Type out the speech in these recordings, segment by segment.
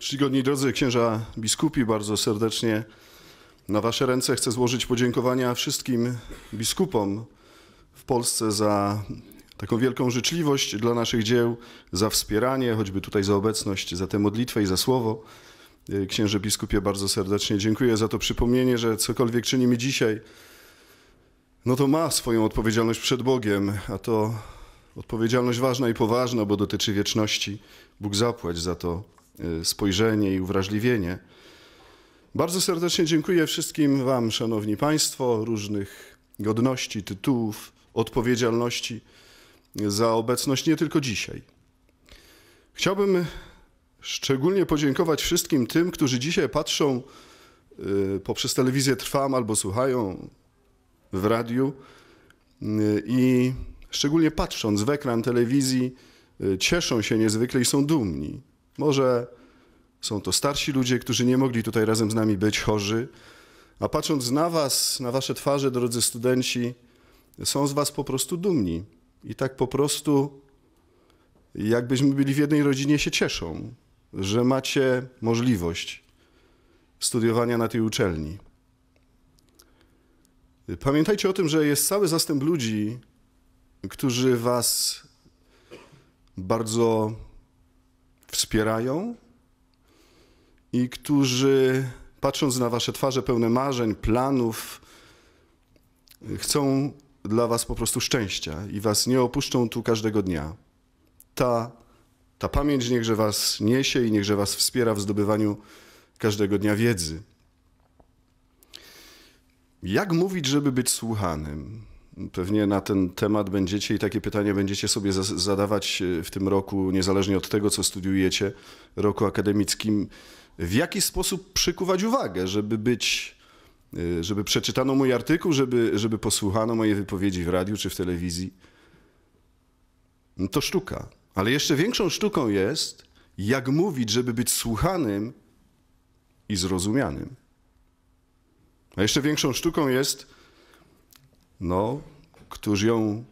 Czcigodni drodzy księża biskupi, bardzo serdecznie na wasze ręce chcę złożyć podziękowania wszystkim biskupom w Polsce za taką wielką życzliwość dla naszych dzieł, za wspieranie, choćby tutaj za obecność, za tę modlitwę i za słowo. Y, księże biskupie, bardzo serdecznie dziękuję za to przypomnienie, że cokolwiek czynimy dzisiaj, no to ma swoją odpowiedzialność przed Bogiem, a to odpowiedzialność ważna i poważna, bo dotyczy wieczności. Bóg zapłać za to Y, spojrzenie i uwrażliwienie. Bardzo serdecznie dziękuję wszystkim Wam, Szanowni Państwo, różnych godności, tytułów, odpowiedzialności za obecność nie tylko dzisiaj. Chciałbym szczególnie podziękować wszystkim tym, którzy dzisiaj patrzą y, poprzez telewizję Trwam albo słuchają w radiu y, i szczególnie patrząc w ekran telewizji cieszą się niezwykle i są dumni. Może są to starsi ludzie, którzy nie mogli tutaj razem z nami być, chorzy. A patrząc na Was, na Wasze twarze, drodzy studenci, są z Was po prostu dumni. I tak po prostu, jakbyśmy byli w jednej rodzinie, się cieszą, że macie możliwość studiowania na tej uczelni. Pamiętajcie o tym, że jest cały zastęp ludzi, którzy Was bardzo wspierają i którzy, patrząc na Wasze twarze pełne marzeń, planów, chcą dla Was po prostu szczęścia i Was nie opuszczą tu każdego dnia. Ta, ta pamięć niechże Was niesie i niechże Was wspiera w zdobywaniu każdego dnia wiedzy. Jak mówić, żeby być słuchanym? Pewnie na ten temat będziecie i takie pytanie będziecie sobie zadawać e, w tym roku, niezależnie od tego, co studiujecie, roku akademickim. W jaki sposób przykuwać uwagę, żeby być, e, żeby przeczytano mój artykuł, żeby, żeby posłuchano mojej wypowiedzi w radiu czy w telewizji? No to sztuka. Ale jeszcze większą sztuką jest, jak mówić, żeby być słuchanym i zrozumianym. A jeszcze większą sztuką jest, no, któż ją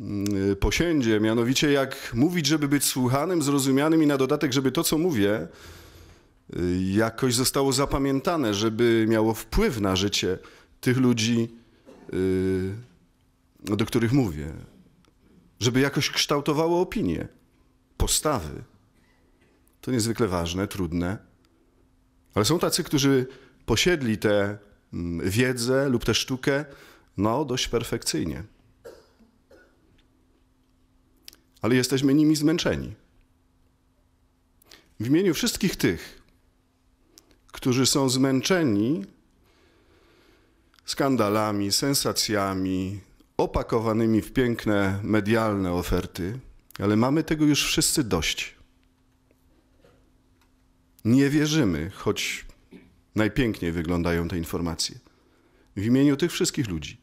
mm, posiędzie, mianowicie jak mówić, żeby być słuchanym, zrozumianym i na dodatek, żeby to, co mówię, y, jakoś zostało zapamiętane, żeby miało wpływ na życie tych ludzi, y, do których mówię, żeby jakoś kształtowało opinie, postawy. To niezwykle ważne, trudne. Ale są tacy, którzy posiedli tę mm, wiedzę lub tę sztukę, no, dość perfekcyjnie. Ale jesteśmy nimi zmęczeni. W imieniu wszystkich tych, którzy są zmęczeni skandalami, sensacjami, opakowanymi w piękne medialne oferty, ale mamy tego już wszyscy dość. Nie wierzymy, choć najpiękniej wyglądają te informacje. W imieniu tych wszystkich ludzi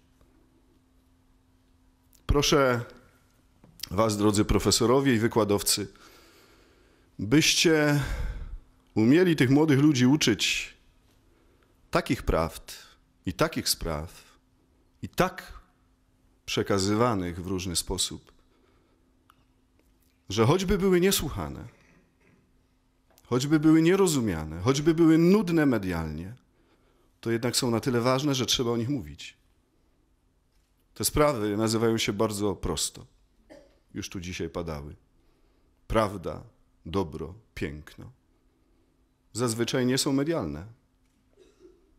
Proszę Was, drodzy profesorowie i wykładowcy, byście umieli tych młodych ludzi uczyć takich prawd i takich spraw i tak przekazywanych w różny sposób, że choćby były niesłuchane, choćby były nierozumiane, choćby były nudne medialnie, to jednak są na tyle ważne, że trzeba o nich mówić. Te sprawy nazywają się bardzo prosto. Już tu dzisiaj padały. Prawda, dobro, piękno. Zazwyczaj nie są medialne.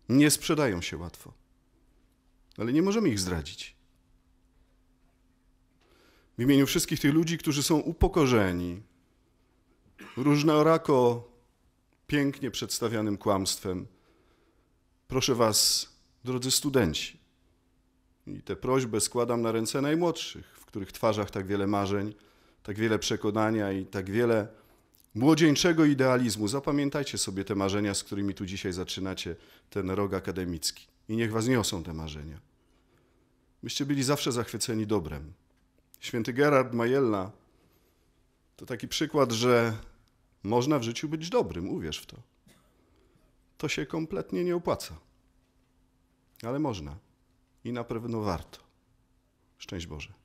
Nie sprzedają się łatwo. Ale nie możemy ich zdradzić. W imieniu wszystkich tych ludzi, którzy są upokorzeni różnorako pięknie przedstawianym kłamstwem, proszę Was, drodzy studenci, i tę prośbę składam na ręce najmłodszych, w których twarzach tak wiele marzeń, tak wiele przekonania i tak wiele młodzieńczego idealizmu. Zapamiętajcie sobie te marzenia, z którymi tu dzisiaj zaczynacie ten rok akademicki. I niech was niosą te marzenia. Byście byli zawsze zachwyceni dobrem. Święty Gerard Majella to taki przykład, że można w życiu być dobrym, uwierz w to. To się kompletnie nie opłaca. Ale można i na pewno warto. Szczęść Boże.